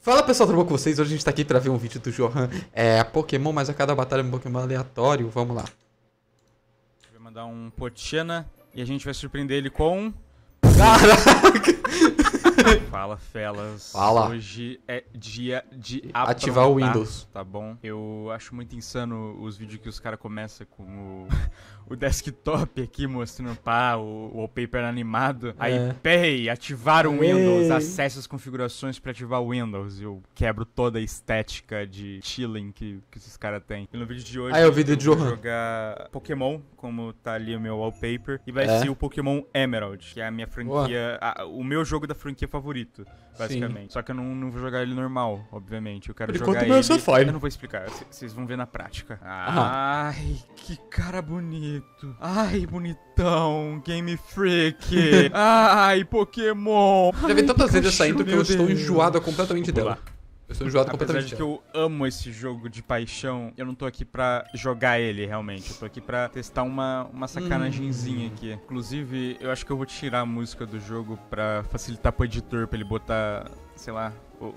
Fala pessoal, tudo bom com vocês? Hoje a gente tá aqui pra ver um vídeo do Johan é, Pokémon, mas a é cada batalha é um Pokémon aleatório, vamos lá. Vou mandar um Portiana e a gente vai surpreender ele com... Caraca! Fala, felas. Fala. Hoje é dia de aprontar, ativar o Windows. Tá bom? Eu acho muito insano os vídeos que os caras começam com o, o, desktop aqui mostrando pá, o wallpaper animado. É. Aí, pay, ativar o Ei. Windows, acesse as configurações para ativar o Windows. Eu quebro toda a estética de chilling que, que esses caras têm. E no vídeo de hoje, aí ah, é o vídeo eu de vou Johan. jogar Pokémon, como tá ali o meu wallpaper, e vai é. ser o Pokémon Emerald, que é a minha franquia, a, o meu jogo da franquia favorita favorito, basicamente. Sim. Só que eu não, não vou jogar ele normal, obviamente. Eu quero jogar ele. Eu não vou explicar, vocês vão ver na prática. Ah. Ai, que cara bonito. Ai, bonitão. Game Freak. Ai, Pokémon. Já vi tantas vezes essa intro que eu estou enjoado completamente dela. Eu sou enjoado Apesar de que eu amo esse jogo de paixão, eu não tô aqui pra jogar ele realmente. Eu tô aqui pra testar uma, uma sacanagemzinha hum. aqui. Inclusive, eu acho que eu vou tirar a música do jogo pra facilitar pro editor, pra ele botar, sei lá,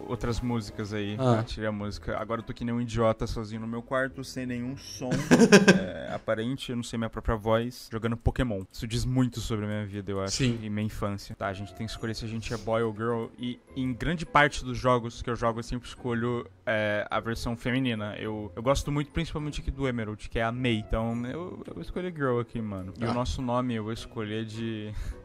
outras músicas aí. Ah. Tirei a música. Agora eu tô que nem um idiota sozinho no meu quarto, sem nenhum som é, aparente, eu não sei minha própria voz, jogando Pokémon. Isso diz muito sobre a minha vida, eu acho. Sim. E minha infância. Tá, a gente tem que escolher se a gente é boy ou girl. E em grande parte dos jogos que eu jogo, eu sempre escolho é, a versão feminina. Eu, eu gosto muito, principalmente aqui do Emerald, que é a May. Então eu, eu vou escolher girl aqui, mano. E o ah. nosso nome eu vou escolher de.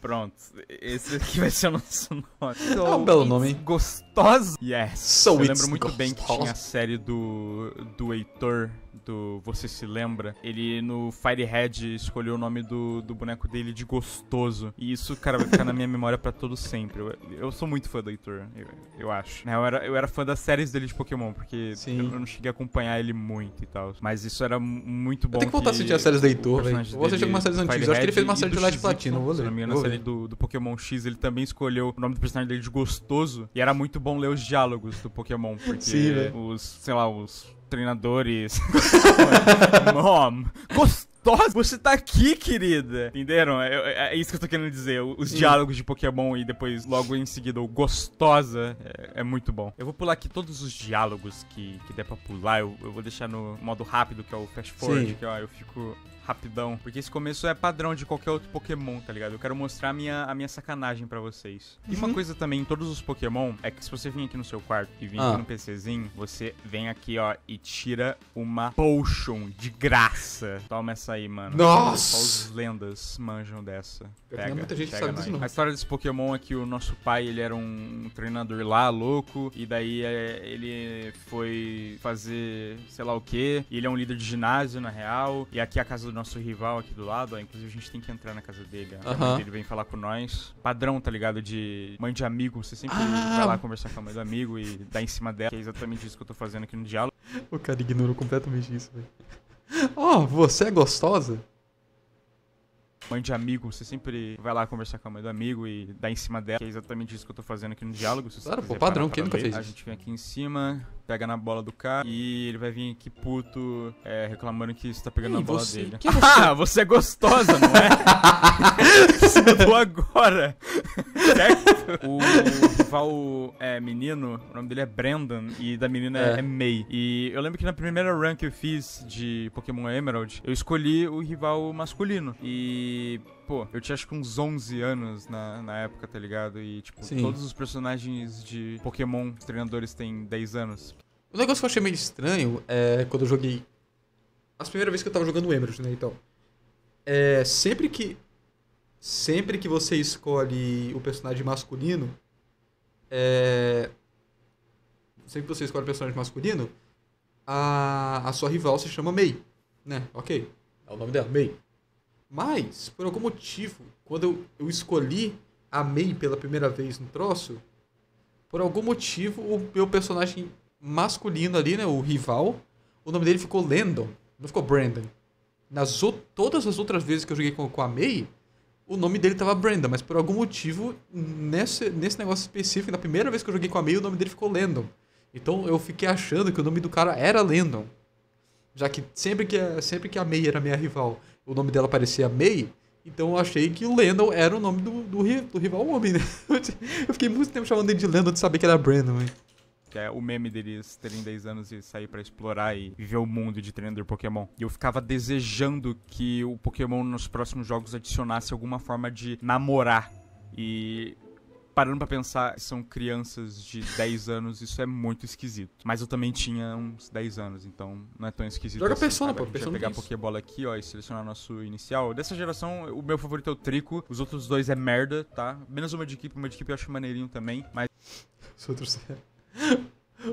Pronto, esse aqui vai ser o nosso nome. Então, é um belo nome. Gostoso gostosa. Yes. So eu lembro muito gostosa. bem que tinha a série do, do Heitor, do Você Se Lembra. Ele no Firehead escolheu o nome do, do boneco dele de gostoso. E isso, cara, vai ficar na minha memória para todo sempre. Eu, eu, sou muito fã do Heitor, eu, eu acho. Né, eu era, eu era fã das séries dele de Pokémon, porque Sim. eu, não cheguei a acompanhar ele muito e tal. Mas isso era muito bom. Tem que voltar a assistir as séries do Heitor, velho. Você tinha algumas séries antigas. acho que ele fez uma série de Light Platino, vou ler. Se não me engano, na série do, do Pokémon X, ele também escolheu o nome do personagem dele de gostoso. E era muito bom bom ler os diálogos do Pokémon, porque Sim, né? os, sei lá, os treinadores. Mom, gostosa, você tá aqui, querida. Entenderam? É, é, é, isso que eu tô querendo dizer. Os diálogos de Pokémon e depois, logo em seguida, o gostosa é, é muito bom. Eu vou pular aqui todos os diálogos que, que der pra pular. Eu, eu vou deixar no modo rápido, que é o fast forward, Sim. que ó, eu fico rapidão. Porque esse começo é padrão de qualquer outro Pokémon, tá ligado? Eu quero mostrar a minha, a minha sacanagem para vocês. E uma uhum. coisa também em todos os Pokémon é que se você vir aqui no seu quarto e vir ah. aqui no PCzinho, você vem aqui, ó, e tira uma potion de graça. Toma essa aí, mano. Nossa! Só os lendas manjam dessa. Pega, não muita gente pega sabe disso, não. A história desse Pokémon é que o nosso pai, ele era um treinador lá, louco, e daí é, ele foi fazer sei lá o que. Ele é um líder de ginásio, na real, e aqui é a casa do nosso rival aqui do lado, ó, inclusive a gente tem que entrar na casa dele. Ó, uh -huh. Ele vem falar com nós. Padrão, tá ligado? De mãe de amigo. Você sempre ah. vai lá conversar com a mãe do amigo e dar em cima dela. Que é exatamente isso que eu tô fazendo aqui no diálogo. O cara ignorou completamente isso, velho. Ó, oh, você é gostosa? mãe de amigo, você sempre vai lá conversar com a mãe do amigo e dá em cima dela, que é exatamente isso que eu tô fazendo aqui no diálogo. claro, pô, padrão, quem nunca fez? A gente vem aqui em cima, pega na bola do cara e ele vai vir aqui puto é, reclamando que está pegando Ei, na bola você, dele. Você? É ah, você é gostosa, não é? Se mudou agora. certo? O rival é, menino, o nome dele é Brandon e da menina é. é. May. E eu lembro que na primeira run que eu fiz de Pokémon Emerald, eu escolhi o rival masculino. E pô, eu tinha acho que uns 11 anos na, na época, tá ligado? E, tipo, Sim. todos os personagens de Pokémon, os treinadores têm 10 anos. O negócio que eu achei meio estranho é quando eu joguei. As primeiras vezes que eu tava jogando Emerald, né? Então. É. Sempre que. Sempre que você escolhe o personagem masculino. É. Sempre que você escolhe o personagem masculino. A, a sua rival se chama Mei. Né? Ok. É o nome dela, Mei. Mas, por algum motivo, quando eu, eu escolhi a May pela primeira vez no troço, por algum motivo o meu personagem masculino ali, né, o rival, o nome dele ficou Landon, não ficou Brandon. Nas todas as outras vezes que eu joguei com, com a May, o nome dele tava Brandon, mas por algum motivo, nesse, nesse negócio específico, na primeira vez que eu joguei com a May, o nome dele ficou Landon. Então eu fiquei achando que o nome do cara era Landon. Já que sempre que, sempre que a May era minha rival o nome dela parecia May, então eu achei que o Landon era o nome do, do, do rival homem, né? Eu fiquei muito tempo chamando ele de Landon de saber que era Brandon, hein? Que é o meme deles terem 10 anos e sair para explorar e viver o mundo de treinador Pokémon. E eu ficava desejando que o Pokémon nos próximos jogos adicionasse alguma forma de namorar. E parando para pensar, são crianças de 10 anos, isso é muito esquisito. Mas eu também tinha uns 10 anos, então não é tão esquisito. Joga assim, Persona, sabe? pô, Persona. pegar a Pokébola aqui, ó, e selecionar nosso inicial. Dessa geração, o meu favorito é o Trico, os outros dois é merda, tá? Menos uma de equipe, uma de equipe eu acho maneirinho também, mas. Os outros é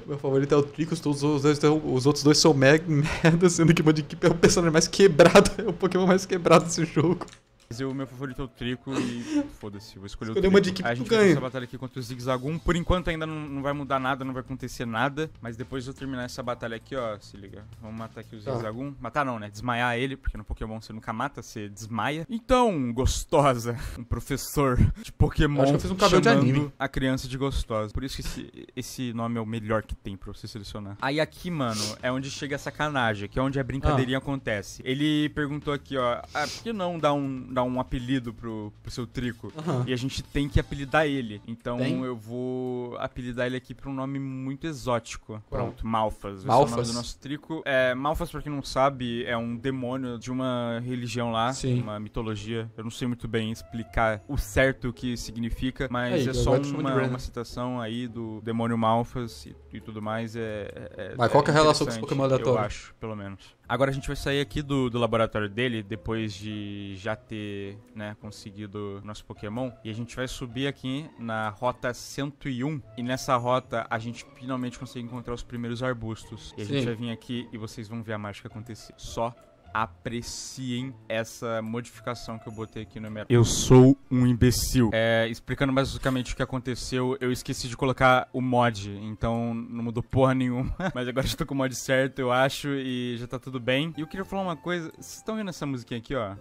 Meu favorito é o Trico todos os, dois, os outros dois são merda, sendo que o Mudkip é o personagem mais quebrado, é o Pokémon mais quebrado desse jogo. Mas o meu favorito é o Trico e foda-se, vou escolher Escolheu o Trico. uma de a gente que tu vai ganha. essa batalha aqui contra o Zigzagum. Por enquanto ainda não, não vai mudar nada, não vai acontecer nada. Mas depois de eu terminar essa batalha aqui, ó, se liga. Vamos matar aqui o Tá. Zigzagum. Matar não, né? Desmaiar ele, porque no Pokémon você nunca mata, você desmaia. Então, gostosa, um professor de Pokémon Acho que eu fiz um cabelo de chamando anime. a criança de gostosa. Por isso que esse, esse nome é o melhor que tem pra você selecionar. Aí aqui, mano, é onde chega a sacanagem, que é onde a brincadeirinha ah. acontece. Ele perguntou aqui, ó, ah, por que não dar um dar um apelido pro, pro seu Trico. Uhum. E a gente tem que apelidar ele. Então tem? eu vou apelidar ele aqui pra um nome muito exótico. Pronto, Malfas. Malfas. É o nome do nosso Trico. É, Malfas, pra quem não sabe, é um demônio de uma religião lá, Sim. uma mitologia. Eu não sei muito bem explicar o certo que significa, mas aí, é só uma, uma citação aí do demônio Malfas e, e tudo mais. É, é, é mas qual é, é a relação com os Pokémon aleatórios? Eu acho, pelo menos. Agora a gente vai sair aqui do, do laboratório dele, depois de já ter né, conseguido nosso Pokémon. E a gente vai subir aqui na rota 101. E nessa rota a gente finalmente consegue encontrar os primeiros arbustos. E a Sim. gente vai vir aqui e vocês vão ver a mágica acontecer. Só apreciem essa modificação que eu botei aqui no meu. Eu sou um imbecil. É, explicando basicamente o que aconteceu, eu esqueci de colocar o mod, então não mudou porra nenhuma. Mas agora estou com o mod certo, eu acho, e já tá tudo bem. E eu queria falar uma coisa, vocês estão vendo essa musiquinha aqui, ó?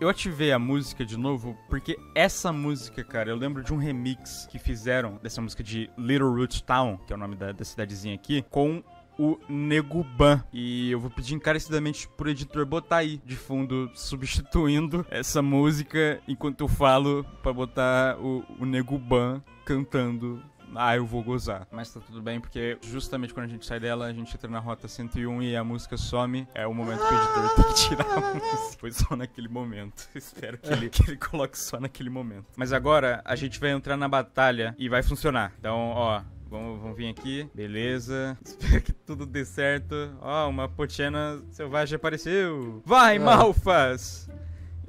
eu ativei a música de novo porque essa música, cara, eu lembro de um remix que fizeram dessa música de Little Root Town, que é o nome da, da cidadezinha aqui, com o Neguban. E eu vou pedir encarecidamente pro editor botar aí de fundo, substituindo essa música enquanto eu falo para botar o, o Neguban cantando ah, eu vou gozar. Mas tá tudo bem, porque justamente quando a gente sai dela, a gente entra na rota 101 e a música some. É o momento que o editor tem que tirar a música. Foi só naquele momento. Espero que ele, que ele coloque só naquele momento. Mas agora a gente vai entrar na batalha e vai funcionar. Então, ó, Vamos, vamos vir aqui. Beleza. Espero que tudo dê certo. Ó, oh, uma potiana selvagem apareceu. Vai, ah. Malfas!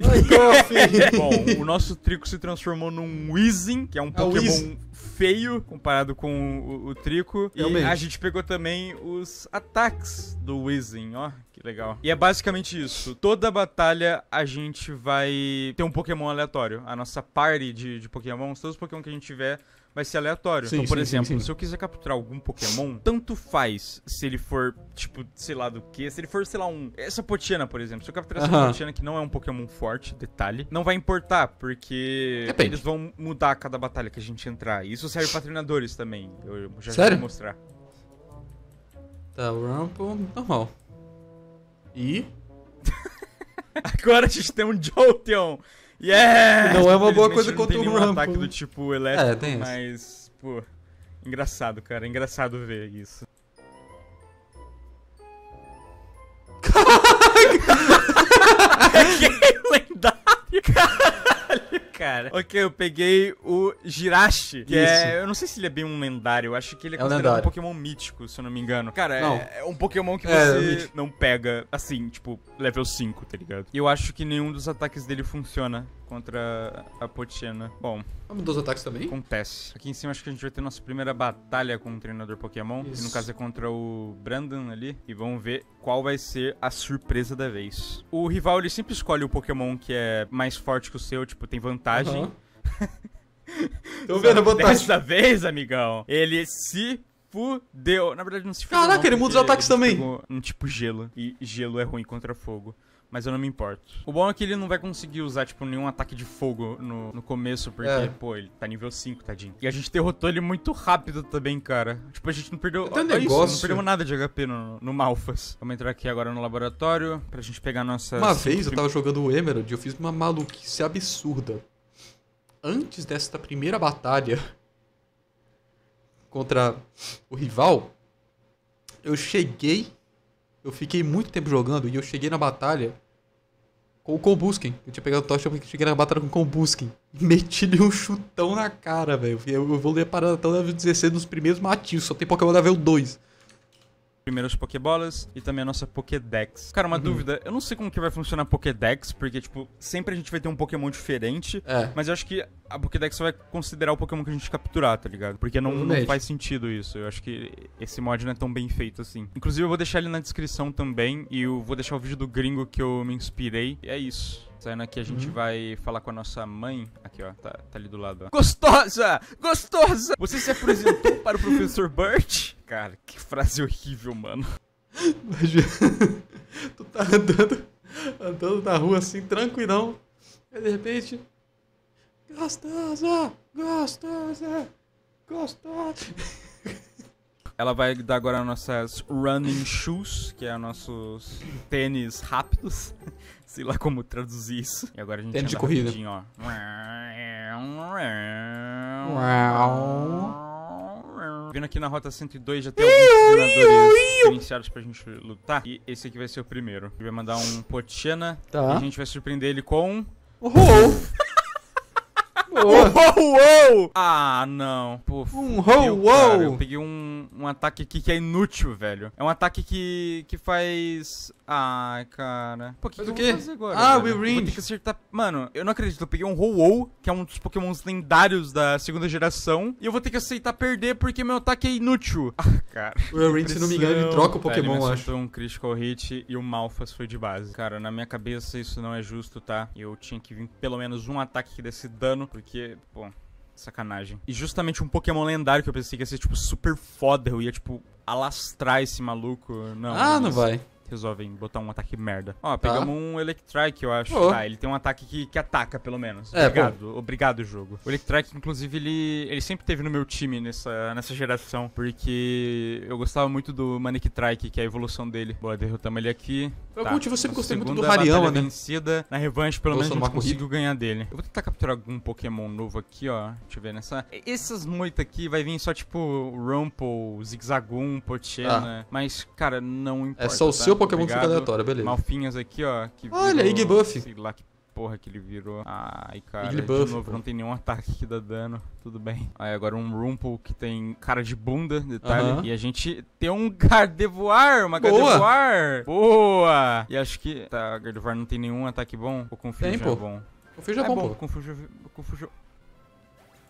Bom, o nosso Trico se transformou num Weezing, que é um é Pokémon Weezing. feio comparado com o, o Trico. e a gente pegou também os ataques do Weezing, ó. Que legal. E é basicamente isso. Toda batalha a gente vai ter um Pokémon aleatório. A nossa party de, de Pokémons, todos os Pokémon que a gente tiver, vai ser é aleatório. Sim, então, por sim, exemplo, sim, se eu quiser capturar algum Pokémon, tanto faz se ele for, tipo, sei lá do que. Se ele for, sei lá, um. Essa Potiana, por exemplo. Se eu capturar uh -huh. essa Potiana, que não é um Pokémon forte, detalhe, não vai importar, porque Depende. eles vão mudar a cada batalha que a gente entrar. E isso serve pra treinadores também. Eu já Sério? vou mostrar. Tá, o Rumble, normal. E. Agora a gente tem um Jolteon. Yeah! Não é uma boa coisa contra o Rumble. um ataque do tipo é, elétrico, é, tem mas, pô, engraçado, cara. Engraçado ver isso. Caraca! que lendário, cara! cara. Ok, eu peguei o Girashi, que é, Isso. é. Eu não sei se ele é bem um lendário, eu acho que ele é, é considerado um Pokémon mítico, se eu não me engano. Cara, É, é um Pokémon que é, é você é, não pega assim, tipo, level 5, tá ligado? E eu acho que nenhum dos ataques dele funciona contra a Potina. Bom. Vamos dos ataques também? Acontece. Aqui em cima acho que a gente vai ter nossa primeira batalha com o treinador Pokémon. Isso. Que no caso é contra o Brandon ali. E vamos ver qual vai ser a surpresa da vez. O rival ele sempre escolhe o Pokémon que é mais forte que o seu, tipo, tem vantagem. Uhum. Tô vendo a vantagem. Dessa vez, amigão, ele se fudeu. Na verdade, não se fudeu. Caraca, não, ele muda os ataques também. Um tipo gelo. E gelo é ruim contra fogo mas eu não me importo. O bom é que ele não vai conseguir usar, tipo, nenhum ataque de fogo no, no começo, porque, é. pô, ele tá nível 5, tadinho. E a gente derrotou ele muito rápido também, cara. Tipo, a gente não perdeu. um negócio. Isso, não perdeu nada de HP no, no Malfas. Vamos entrar aqui agora no laboratório pra gente pegar nossa. Uma vez eu tava jogando o Emerald e eu fiz uma maluquice absurda. Antes desta primeira batalha contra o rival, eu cheguei eu fiquei muito tempo jogando e eu cheguei na batalha com o Combusken Eu tinha pegado tocha porque cheguei na batalha com o e Meti-lhe um chutão na cara, velho. Eu, eu vou ler a parada até o level 16 nos primeiros matinhos. Só tem Pokémon level 2 primeiros Pokébolas e também a nossa Pokédex. Cara, uma uhum. dúvida, eu não sei como que vai funcionar a Pokédex, porque, tipo, sempre a gente vai ter um Pokémon diferente, é. mas eu acho que a Pokédex só vai considerar o Pokémon que a gente capturar, tá ligado? Porque não, não, faz sentido isso. Eu acho que esse mod não é tão bem feito assim. Inclusive, eu vou deixar ele na descrição também e eu vou deixar o vídeo do gringo que eu me inspirei. E é isso. Saindo aqui, a gente uhum. vai falar com a nossa mãe. Aqui, ó, tá, tá ali do lado, ó. Gostosa! Gostosa! Você se apresentou para o professor Burt? Cara, que frase horrível, mano. Imagina. tu tá andando, andando na rua assim, tranquilão. E de repente. Gostosa! Gostosa! Gostosa! Ela vai dar agora nossas running shoes, que é nossos tênis rápidos. Sei lá como traduzir isso. E agora a gente Tênis de corrida. ó. Vindo aqui na rota 102 já tem alguns treinadores diferenciados pra gente lutar. E esse aqui vai ser o primeiro. Ele vai mandar um Potiana. Tá. E a gente vai surpreender ele com... Oh! oh. Um ho, Ah, não. Puf, um ho, ho. Cara, eu peguei um, um ataque aqui que é inútil, velho. É um ataque que, que faz... Ai, cara. Pô, que faz que o Agora, ah, Will Tem que acertar... Mano, eu não acredito. Eu peguei um ho, oh que é um dos pokémons lendários da segunda geração. E eu vou ter que aceitar perder porque meu ataque é inútil. Ah, cara. O Will se não me engano, ele troca o pokémon, velho, acho. um critical hit e o Malphas foi de base. Cara, na minha cabeça isso não é justo, tá? Eu tinha que vir pelo menos um ataque que desse dano, porque porque, pô, sacanagem. E justamente um Pokémon lendário que eu pensei que ia ser, tipo, super foda, eu ia, tipo, alastrar esse maluco. Não, ah, não, não vai resolvem botar um ataque merda. Ó, tá. pegamos tá. um Electrike, eu acho. Tá, ele tem um ataque que, que ataca, pelo menos. É, obrigado, obrigado, jogo. O Electrike, inclusive, ele, ele sempre teve no meu time nessa, nessa geração, porque eu gostava muito do Manic Trike, que é a evolução dele. Boa, derrotamos ele aqui. Tá. Eu tá. sempre gostei muito do Hariyama, né? vencida, na revanche, pelo menos a gente conseguiu ganhar dele. Eu vou tentar capturar algum Pokémon novo aqui, ó. Deixa eu ver nessa. Essas moitas aqui vai vir só tipo Rumple, Zigzagoon, Pochena. Ah. Mas, cara, não é importa. É só o tá? seu Pokémon Obrigado. que fica aleatório, beleza. Malfinhas aqui, ó. Olha, Iggy Buff. Sei lá que porra que ele virou. Ai, cara, de novo, pô. não tem nenhum ataque que dá dano. Tudo bem. Aí agora um Rumple que tem cara de bunda, detalhe. Uh -huh. E a gente tem um Gardevoir, uma Boa. Gardevoir. Boa! E acho que... Tá, Gardevoir não tem nenhum ataque bom. O Confusion é bom. Confusion é, é bom, pô. Confusion... Confusion...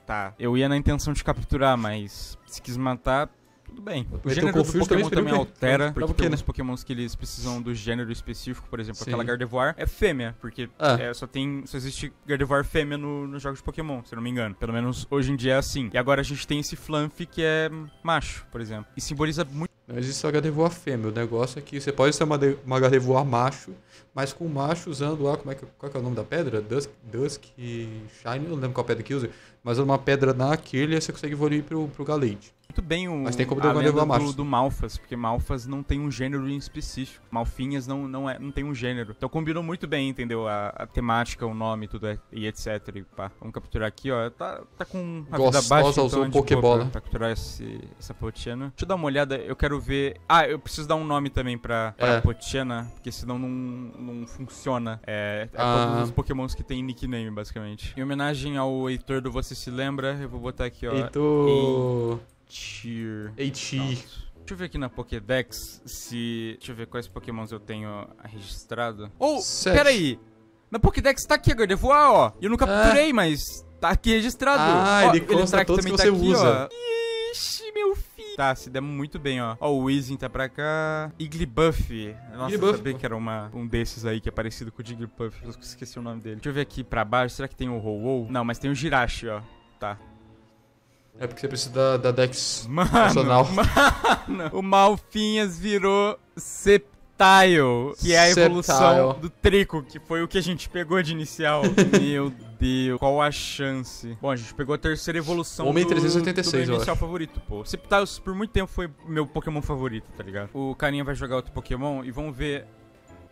Tá, eu ia na intenção de capturar, mas se quis matar, tudo bem. O Mas gênero do Pokémon também altera, porque tem né? uns Pokémons que eles precisam do gênero específico, por exemplo, Sim. aquela Gardevoir é fêmea, porque ah. é, só tem, só existe Gardevoir fêmea nos no jogos de Pokémon, se não me engano. Pelo menos hoje em dia é assim. E agora a gente tem esse Fluffy que é macho, por exemplo, e simboliza muito não existe só Gardevoir fêmea. O negócio é que você pode ser uma, de, uma Gardevoir macho, mas com macho usando lá, como é que, qual que é o nome da pedra? Dusk, Dusk Shine, não lembro qual pedra que usa, mas é uma pedra naquele você consegue evoluir pro, pro Galade muito bem o, Mas tem como a lenda do, do Malfas, porque Malfas não tem um gênero em específico. Malfinhas não, não, é, não tem um gênero. Então combinou muito bem, entendeu? A, a temática, o nome, tudo é, e etc. E pá. Vamos capturar aqui, ó. Tá, tá com a vida baixa, então um é Pokébola. Pra, pra capturar esse, essa Potiana. Deixa eu dar uma olhada, eu quero ver... Ah, eu preciso dar um nome também pra, pra é. Potiana, porque senão não, não funciona. É, é ah. todos os pokémons que tem nickname, basicamente. Em homenagem ao Heitor do Você Se Lembra, eu vou botar aqui, ó. Heitor... E... Eitir. Deixa eu ver aqui na Pokédex se. Deixa eu ver quais Pokémons eu tenho registrado. Ou, oh, peraí! Na Pokédex tá aqui a Gardevoir, ah, ó. Eu nunca é. capturei, ah. mas tá aqui registrado. Ah, ó, ele consegue todos que você tá aqui, usa. Ó. Ixi, meu filho. Tá, se der muito bem, ó. Ó, o Weezing tá pra cá. Iglybuff. Nossa, Iglybuff, eu sabia que era uma, um desses aí que é parecido com o Jigglypuff. Eu esqueci o nome dele. Deixa eu ver aqui pra baixo. Será que tem o Ho-Oh? Não, mas tem o Jirachi, ó. Tá. É porque você precisa da, da Dex mano, nacional. Mano, o Malfinhas virou Septile, que é a Septile. evolução do Trico, que foi o que a gente pegou de inicial. Meu Deus, qual a chance? Bom, a gente pegou a terceira evolução 1.386, do, 386, do inicial favorito, pô. Septile por muito tempo foi meu Pokémon favorito, tá ligado? O carinha vai jogar outro Pokémon e vamos ver...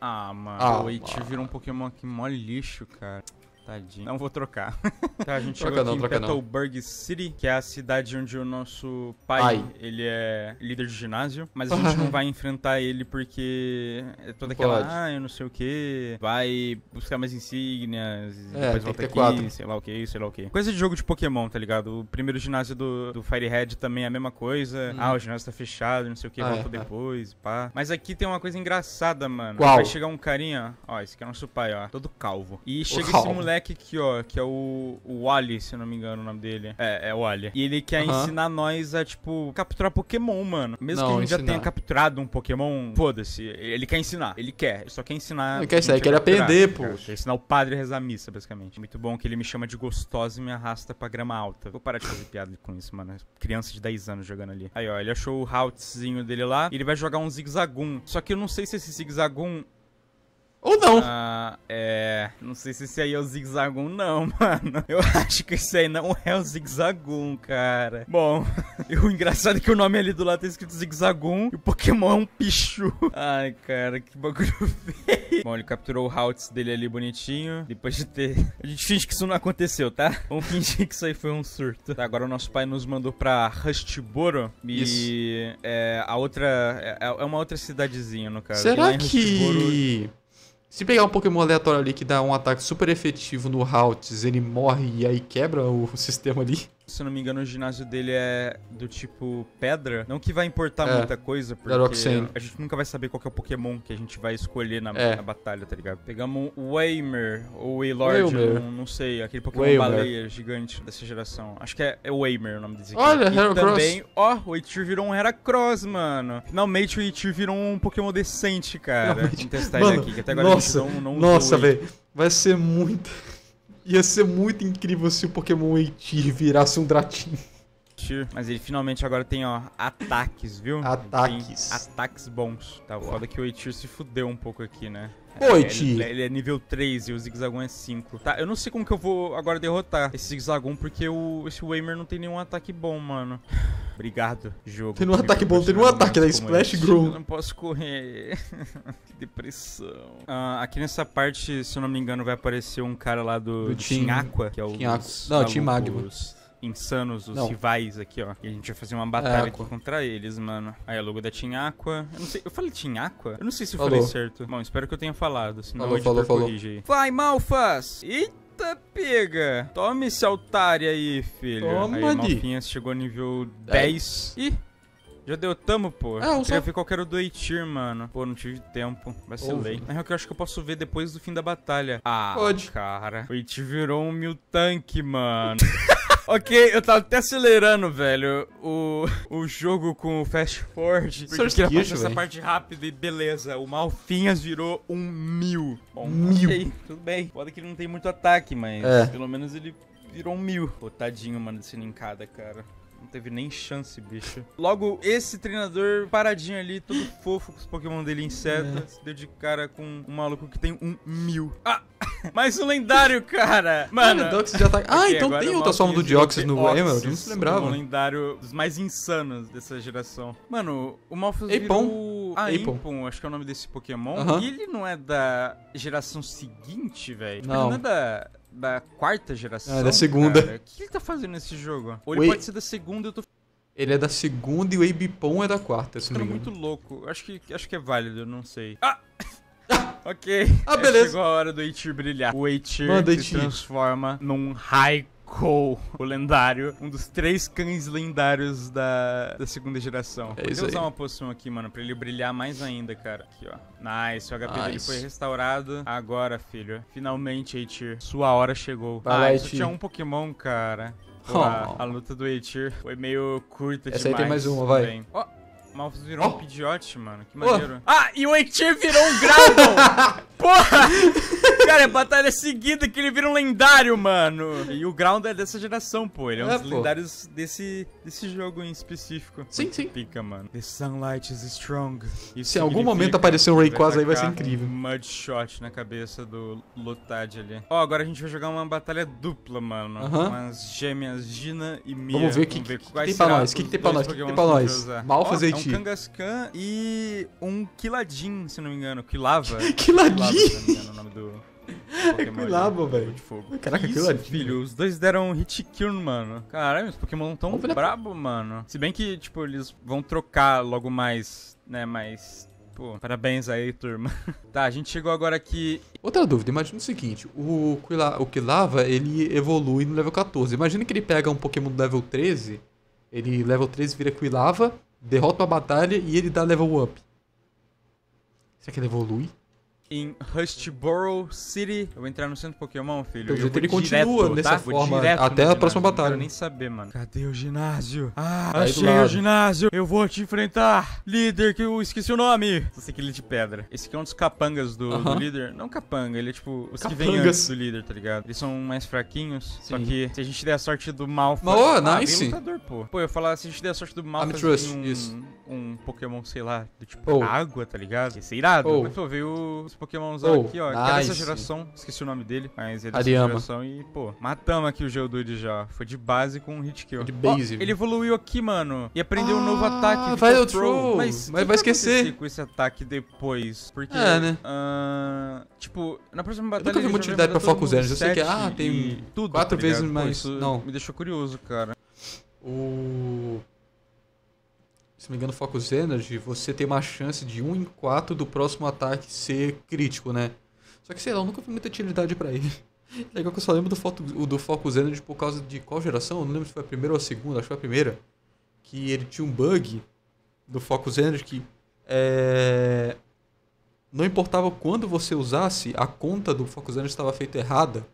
Ah, mano, ah, o Eight virou um Pokémon aqui mó lixo, cara. Tadinho. Não vou trocar. Tá, a gente troca chegou não, aqui em Petalburg City, que é a cidade onde o nosso pai, Ai. ele é líder de ginásio, mas a gente não vai enfrentar ele porque é toda aquela, Pode. ah, eu não sei o que, vai buscar mais insígnias, é, depois volta aqui, quatro. sei lá o que, sei lá o que. Coisa de jogo de Pokémon, tá ligado? O primeiro ginásio do, do Firehead também é a mesma coisa. Hum. Ah, o ginásio tá fechado, não sei o que, ah, é, volta é, depois, pá. Mas aqui tem uma coisa engraçada, mano. Qual? Vai chegar um carinha, ó, esse aqui é nosso pai, ó, todo calvo. E chega Uau. esse moleque moleque aqui, ó, que é o, o Ali, se eu não me engano o nome dele. É, é o Ali. E ele quer ensinar nós a, tipo, capturar Pokémon, mano. Mesmo não, que a gente ensinar. já tenha capturado um Pokémon, foda-se. Ele quer ensinar. Ele quer. Ele só quer ensinar. Ele quer ensinar, ele quer aprender, pô. Quer ensinar o padre a rezar missa, basicamente. É muito bom que ele me chama de gostosa e me arrasta pra grama alta. Vou parar de fazer piada com isso, mano. Criança de 10 anos jogando ali. Aí, ó, ele achou o Haltzinho dele lá. E ele vai jogar um Zigzagoon. Só que eu não sei se esse Zigzagoon ou não. Ah, é. Não sei se esse aí é o Zigzagoon, não, mano. Eu acho que esse aí não é o Zigzagoon, cara. Bom, o engraçado é que o nome ali do lado tem tá escrito Zigzagoon e o Pokémon é um Pichu. Ai, cara, que bagulho feio. Bom, ele capturou o Haltz dele ali bonitinho. Depois de ter. A gente finge que isso não aconteceu, tá? Vamos fingir que isso aí foi um surto. Tá, agora o nosso pai nos mandou pra Rustboro. E. Isso. É, a outra. É, é uma outra cidadezinha, no caso. Será que. Se pegar um Pokémon aleatório ali que dá um ataque super efetivo no Haltz, ele morre e aí quebra o sistema ali se não me engano, o ginásio dele é do tipo pedra. Não que vai importar é, muita coisa, é porque a gente nunca vai saber qual é o Pokémon que a gente vai escolher na, é. na batalha, tá ligado? Pegamos o Weimer, ou Waylord, não, não sei, aquele Pokémon Waymer. baleia gigante dessa geração. Acho que é, é Weimer o nome desse aqui. Olha, e também, ó, o Itir virou um Heracross, mano. Finalmente o Itir virou um Pokémon decente, cara. Finalmente. Vamos testar mano, ele aqui, que até agora nossa, a gente não, não Nossa, velho, vai ser muito... Ia ser muito incrível se o Pokémon Eitir virasse um Dratinho mas ele finalmente agora tem, ó, ataques, viu? Ataques. Tem ataques bons. Tá, o foda é que o Eitir se fudeu um pouco aqui, né? Oi, é, ele, é, ele, é nível 3 e o Zigzagoon é 5. Tá, eu não sei como que eu vou agora derrotar esse Zigzagoon, porque o, esse Waymer não tem nenhum ataque bom, mano. Obrigado, jogo. Tem um ataque bom, tem um ataque da né? Splash Grow. Eu não posso correr. que depressão. Ah, aqui nessa parte, se eu não me engano, vai aparecer um cara lá do, do, Team Aqua, que é o... Team Aqua. Não, Team Magma insanos, os não. rivais aqui, ó. E a gente vai fazer uma batalha é aqui contra eles, mano. Aí a logo da Team Aqua. Eu não sei, eu falei Team Aqua? Eu não sei se eu falou. falei certo. Bom, espero que eu tenha falado, senão falou, o editor falou, corrige aí. Vai, Malfas! Eita! pega! Tome esse altar aí, filho. Toma, aí, Malfinhas chegou nível 10. Ih, já deu tamo, pô. Ah, eu só... ver qual era o do Eitir, mano. Pô, não tive tempo. Vacilei. Na real, que eu acho que eu posso ver depois do fim da batalha. Ah, Pode. cara. O Eitir virou um mil tanque, mano. Ok, eu tava até acelerando, velho, o, o jogo com o Fast Forward. Porque eu queria passar essa parte rápida e beleza. O Malfinhas virou um mil. Bom, mil. Okay, tudo bem. Foda que ele não tem muito ataque, mas é. pelo menos ele virou um mil. Pô, tadinho, mano, desse nincada, cara. Não teve nem chance, bicho. Logo, esse treinador paradinho ali, todo fofo com os Pokémon dele em seta, é. se deu de cara com um maluco que tem um mil. Ah! Mais um lendário, cara! Mano, o então Doxys já tá... Ah, okay, então tem é outra soma do Deoxys no Emerald, não se lembrava. Um lendário dos mais insanos dessa geração. Mano, o Malphus Apon. virou... Ah, Apon. acho que é o nome desse Pokémon. Uh -huh. E ele não é da geração seguinte, velho? Tipo, não. Ele não é da da quarta geração. Ah, da segunda. Cara. O que ele tá fazendo nesse jogo? Ou ele Wait. pode ser da segunda eu tô. Ele é da segunda e o Abipon é da quarta, se não é me engano. muito louco. Acho que, acho que é válido, eu não sei. Ah! ok. Ah, beleza. É, chegou a hora do Eitir brilhar. O Eitir se transforma num Raikou. Cole, o lendário, um dos três cães lendários da, da segunda geração. É Vou usar uma poção aqui, mano, pra ele brilhar mais ainda, cara. Aqui, ó. Nice, o HP nice. dele foi restaurado. Agora, filho, finalmente, Eitir, sua hora chegou. Vai ah, lá, tinha um Pokémon, cara. Pô, oh. a, a, luta do Eitir foi meio curta Essa demais. Essa aí tem mais uma, vai. Ó, o Malphus virou oh. um Pidgeot, mano. Que oh. maneiro. Ah, e o Eitir virou um Groudon! Porra! Cara, é batalha seguida que ele vira um lendário, mano. E o Ground é dessa geração, pô. Ele é, um é, dos pô. lendários desse, desse jogo em específico. Sim, sim. Pica, mano. The sunlight is strong. Isso Se em algum momento aparecer um Rayquaza aí, vai ser incrível. Um mudshot na cabeça do Lotad ali. Ó, oh, agora a gente vai jogar uma batalha dupla, mano. Uh -huh. as gêmeas Gina e Mia. Vamos ver o que, que, que, tem pra nós. O que, que tem pra nós? O que, que tem pra nós? Malfas oh, é um Kangaskhan e um Kiladin, se não me engano. Kilava. Kiladin? Kilava, se não né, me engano, o nome do... Equilabo, velho. Caraca, que isso, filho. Os dois deram um hit kill, mano. Caralho, os Pokémon tão brabo, mano. Se bem que, tipo, eles vão trocar logo mais, né? Mas. Pô, parabéns aí, turma. tá, a gente chegou agora aqui. Outra dúvida, imagina o seguinte: o, Quila, o Quilava, ele evolui no level 14. Imagina que ele pega um Pokémon do level 13, ele level 13 vira Quilava, derrota uma batalha e ele dá level up. Será que ele evolui? em Rustboro City. Eu vou entrar no centro Pokémon, filho. Pelo jeito ele continua tá? direto, nessa tá? forma até a próxima batalha. Não quero nem saber, mano. Cadê o ginásio? Ah, tá achei o ginásio. Eu vou te enfrentar. Líder, que eu esqueci o nome. Esse que ele é de pedra. Esse aqui é um dos capangas do, uh -huh. do líder. Não capanga, ele é tipo os capangas. que vêm do líder, tá ligado? Eles são mais fraquinhos. Sim. Só que se a gente der a sorte do mal... Oh, ah, nice. Lutador, pô. pô, eu falar, se a gente der a sorte do mal... I'm trust, um, isso um Pokémon, sei lá, do tipo oh. água, tá ligado? Ia ser irado. Oh. Mas pô, veio os Pokémons oh. aqui, ó. Que é geração, esqueci o nome dele, mas ele é dessa geração e, pô, matamos aqui o Geodude já. Foi de base com um hit kill. De base. Oh, ele evoluiu aqui, mano. E aprendeu ah, um novo ah, ataque. Vai o Troll. Mas, mas vai esquecer. com esse ataque depois? Porque. É, né? Uh, tipo, na próxima batalha. Eu nunca vi muita utilidade né, pra Focus Energy. Eu sei que, ah, tem tudo, quatro tá vezes mais. Pô, isso Não. Me deixou curioso, cara. O se não me engano, Focus Energy, você tem uma chance de 1 em 4 do próximo ataque ser crítico, né? Só que sei lá, eu nunca vi muita utilidade para ele. Legal que eu só lembro do, foto, do Focus Energy por causa de qual geração? Eu não lembro se foi a primeira ou a segunda, acho que foi a primeira. Que ele tinha um bug do Focus Energy que é, não importava quando você usasse, a conta do Focus Energy estava feita errada.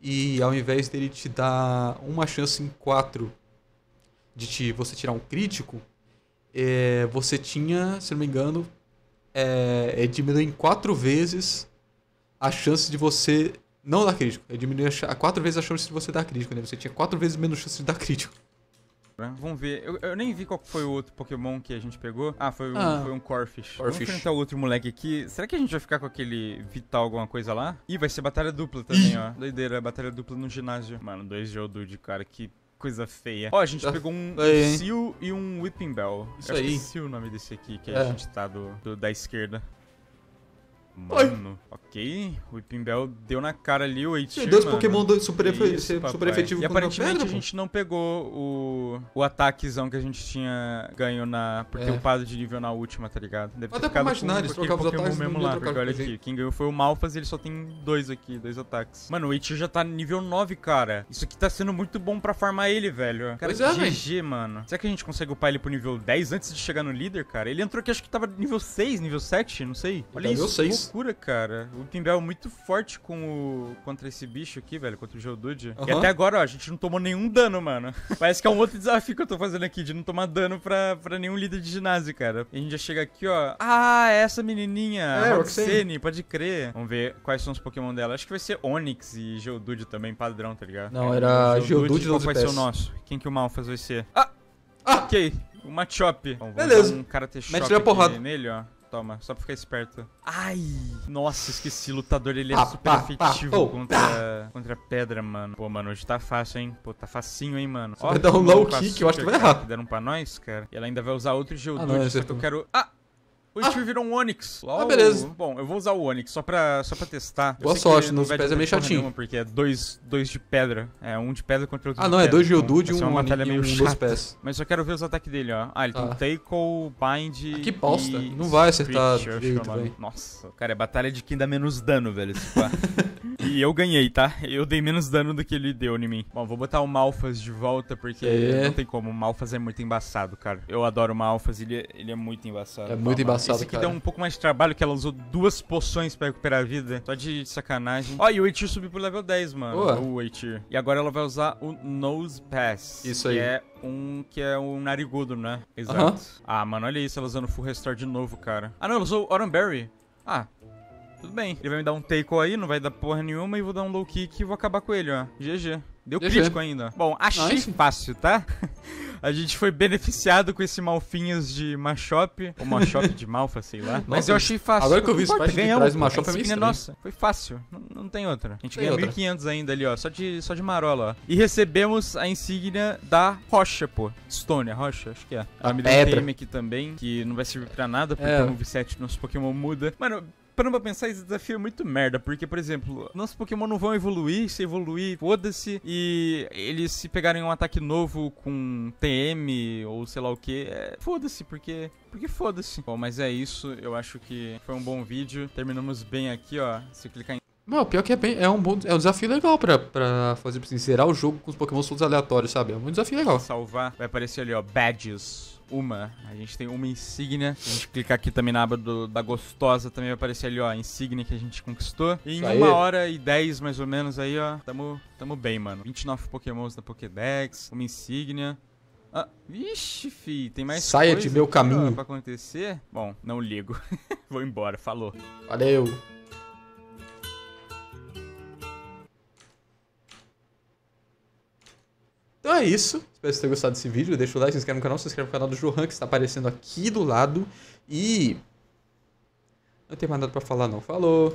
E ao invés dele te dar uma chance em 4 de te, você tirar um crítico, é, você tinha, se não me engano, é, é diminuir em quatro vezes a chance de você não dar crítico. É diminuir a quatro vezes a chance de você dar crítico, né? Você tinha quatro vezes menos chance de dar crítico. Né? Vamos ver. Eu, eu, nem vi qual foi o outro Pokémon que a gente pegou. Ah, foi um, ah, foi um Corfish. Corfish. Vamos enfrentar o outro moleque aqui. Será que a gente vai ficar com aquele Vital alguma coisa lá? Ih, vai ser batalha dupla também, ó. Doideira, batalha dupla no ginásio. Mano, dois Geodude, cara, que coisa feia. Ó, a gente tá pegou um, aí, Seal e um Whipping Bell. Isso Eu aí. esqueci é o nome desse aqui, que é. a gente tá do, do da esquerda. Mano, ok. O Pimbel deu na cara ali o Eitir. Tinha dois mano. Pokémon do super, Isso, super efetivo E aparentemente pedra, a gente pô. não pegou o, o ataquezão que a gente tinha ganho na, por ter é. upado de nível na última, tá ligado? Deve ter ficado imaginar, com, eles com Pokémon ataques, mesmo lá. Porque olha aqui, quem ganhou foi o Malphas e ele só tem dois aqui, dois ataques. Mano, o Eitir já tá nível 9, cara. Isso aqui tá sendo muito bom pra farmar ele, velho. Cara, pois é, GG, mano. Será que a gente consegue upar ele pro nível 10 antes de chegar no líder, cara? Ele entrou aqui, acho que tava nível 6, nível 7, não sei. Olha tá isso, nível 6. loucura, cara. O o Timbel é muito forte com o, contra esse bicho aqui, velho, contra o Geodude. Uhum. E até agora, ó, a gente não tomou nenhum dano, mano. Parece que é um outro desafio que eu tô fazendo aqui, de não tomar dano pra, pra nenhum líder de ginásio, cara. E a gente já chega aqui, ó. Ah, é essa menininha. É, Roxane, pode crer. Vamos ver quais são os Pokémon dela. Acho que vai ser Onix e Geodude também, padrão, tá ligado? Não, era Geodude, é Geodude vai ser o nosso? Quem que o Malphas vai ser? Ah! ah! Ok. Uma chop. Bom, então, Beleza. Um cara ter porrada. nele, ó. Toma, só pra ficar esperto. Ai! Nossa, esqueci. Lutador, ele é ah, super efetivo oh, contra, contra pedra, mano. Pô, mano, hoje tá fácil, hein? Pô, tá facinho, hein, mano. Você Ó, vai dar um low kick, eu acho que vai errar. Que deram pra nós, cara. E ela ainda vai usar outro geodude, ah, não, só que é eu quero... Ah! O Steve ah. virou um Onix. ah, beleza. Bom, eu vou usar o Onix só pra, só pra testar. Boa sorte, nos pés é meio chatinho. Nenhuma, porque é dois, dois de pedra. É, um de pedra contra o outro Ah, não, é pedra. dois de então, e é um, uma batalha meio um Pés. Mas só quero ver os ataques dele, ó. Ah, ele tem Take, tá. Tackle, Bind. Ah, que bosta. E... Não vai acertar. É direito, é Nossa, cara, é batalha de quem dá menos dano, velho. e eu ganhei, tá? Eu dei menos dano do que ele deu em mim. Bom, vou botar o Malfas de volta, porque é. não tem como. O Malfas é muito embaçado, cara. Eu adoro o Malfas, ele, é, ele é muito embaçado. É muito embaçado engraçado, Esse aqui cara. deu um pouco mais de trabalho, que ela usou duas poções pra recuperar a vida. Só de sacanagem. Ó, e o Eitir subiu pro level 10, mano. Boa. O Eitir. E agora ela vai usar o Nose Pass. Isso aí. Que é um que é um narigudo, né? Exato. Ah, mano, olha isso, ela usando Full Restore de novo, cara. Ah, não, ela usou o Berry. Ah, tudo bem. Ele vai me dar um Takeo aí, não vai dar porra nenhuma, e vou dar um low kick e vou acabar com ele, ó. GG. Deu Deixa crítico ver. ainda. Bom, achei é fácil, tá? A gente foi beneficiado com esse Malfinhas de Machop, ou Machop de Malfa, sei lá. Nossa, mas eu achei fácil. Agora que eu vi isso, ganhamos. de Machop é meio é Nossa, foi fácil. Não, não tem outra. A gente ganhou 1.500 ainda ali, ó. Só de, só de marola, ó. E recebemos a insígnia da rocha, pô. Stone, a rocha, acho que é. Ela a me deu pedra. um aqui também, que não vai servir pra nada, porque é. o V7 nosso Pokémon muda. Mano, parando pra pensar, esse desafio é muito merda, porque, por exemplo, nossos Pokémon não vão evoluir, se evoluir, foda-se, e eles se pegarem um ataque novo com TM ou sei lá o que, é, foda-se, porque porque foda-se. Bom, mas é isso. Eu acho que foi um bom vídeo. Terminamos bem aqui, ó. Se clicar em não, pior que é, bem, é, um, bom, é um desafio legal pra, pra fazer pra assim, zerar o jogo com os Pokémon todos aleatórios, sabe? É um desafio legal. Salvar, vai aparecer ali, ó, badges. Uma. A gente tem uma insígnia. Se a gente clicar aqui também na aba do, da gostosa, também vai aparecer ali, ó, a insígnia que a gente conquistou. E em uma hora e dez, mais ou menos, aí, ó, tamo, tamo bem, mano. 29 Pokémons da Pokédex, uma insígnia. Ah, vixe, fi, tem mais Saia de meu caminho. Pra acontecer? Bom, não ligo. Vou embora, falou. Valeu. Então é isso. Espero que vocês tenham gostado desse vídeo. Deixa o like, se inscreve no canal, se inscreve no canal do Johan, que está aparecendo aqui do lado. E... Não tem mais nada pra falar não. Falou!